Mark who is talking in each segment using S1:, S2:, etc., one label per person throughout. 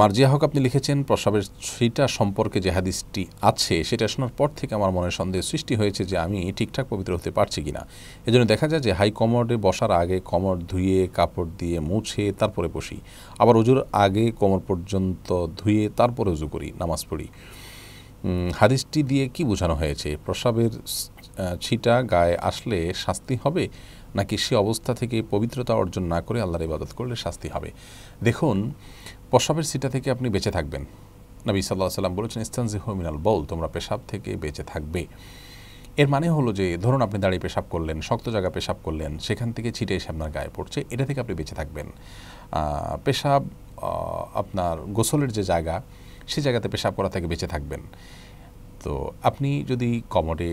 S1: মার্জিয়া হক আপনি লিখেছেন প্রসাবের সেটা সম্পর্কে যে হাদিসটি আছে সেটা শোনার পর থেকে আমার মনে সন্দেহ সৃষ্টি হয়েছে যে আমি ঠিকঠাক পবিত্র হতে পারছি কিনা এজন্য দেখা যায় যে হাই কমরে বসার আগে কমর ধুয়ে কাপড় দিয়ে মুছে তারপরে বসি আবার অজুর আগে কোমর পর্যন্ত ধুয়ে তারপরে উজু করি নামাজ পড়ি হাদিসটি দিয়ে কি বোঝানো হয়েছে প্রসাবের ছিটা গায়ে আসলে শাস্তি হবে নাকি সে অবস্থা থেকে পবিত্রতা অর্জন না করে আল্লাহর ইবাদত করলে শাস্তি হবে দেখুন প্রসাবের ছিটা থেকে আপনি বেঁচে থাকবেন নবী সাল্লাহ সাল্লাম বলেছেন ইস্তানজি হোমিনাল বল তোমরা পেশাব থেকে বেঁচে থাকবে এর মানে হলো যে ধরুন আপনি দাঁড়িয়ে পেশাব করলেন শক্ত জায়গা পেশাব করলেন সেখান থেকে ছিটে এসে আপনার গায়ে পড়ছে এটা থেকে আপনি বেঁচে থাকবেন পেশাব আপনার গোসলের যে জায়গা সে জায়গাতে পেশাব করা থেকে বেঁচে থাকবেন তো আপনি যদি কমোডে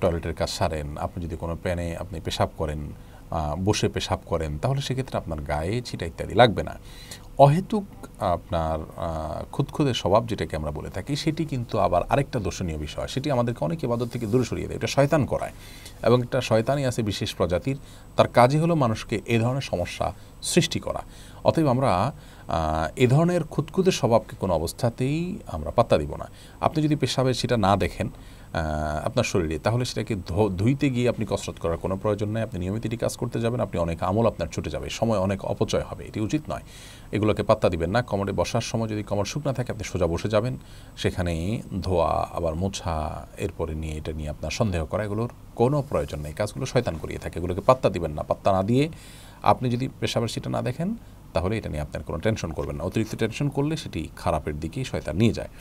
S1: টয়লেটের কাজ সারেন আপনি যদি কোনো প্যানে আপনি পেশাব করেন বসে পেশাব করেন তাহলে সেক্ষেত্রে আপনার গায়ে ছিটা ইত্যাদি লাগবে না অহেতুক আপনার খুদখুদে স্বভাব যেটাকে আমরা বলে থাকি সেটি কিন্তু আবার আরেকটা দর্শনীয় বিষয় সেটি আমাদেরকে অনেক ইবাদত থেকে দূরে সরিয়ে দেয় এটা শয়তান করায় এবং একটা শয়তানি আছে বিশেষ প্রজাতির তার কাজই হলো মানুষকে এ ধরনের সমস্যা সৃষ্টি করা অতএব আমরা এ ধরনের খুঁতখুঁতে স্বভাবকে কোনো অবস্থাতেই আমরা পাত্তা দিব না আপনি যদি পেশাবে সেটা না দেখেন আপনার শরীরে তাহলে সেটাকে ধুইতে গিয়ে আপনি কসরত করার কোনো প্রয়োজন নেই আপনি নিয়মিত এটি কাজ করতে যাবেন আপনি অনেক আমল আপনার ছুটে যাবে সময় অনেক অপচয় হবে এটি উচিত নয় এগুলোকে পাত্তা দিবেন না কমরে বসার সময় যদি কমর শুকনা থাকে আপনি সোজা বসে যাবেন সেখানে ধোয়া আবার মোছা এরপরে নিয়ে এটা নিয়ে আপনার সন্দেহ করা এগুলোর কোনো প্রয়োজন নেই কাজগুলো শয়তান করিয়ে থাকে এগুলোকে পাত্তা দিবেন না পাত্তা না দিয়ে আপনি যদি পেশাবার সেটা না দেখেন তাহলে এটা নিয়ে আপনার কোনো টেনশন করবেন না অতিরিক্ত টেনশন করলে সেটি খারাপের দিকেই শয়তান নিয়ে যায়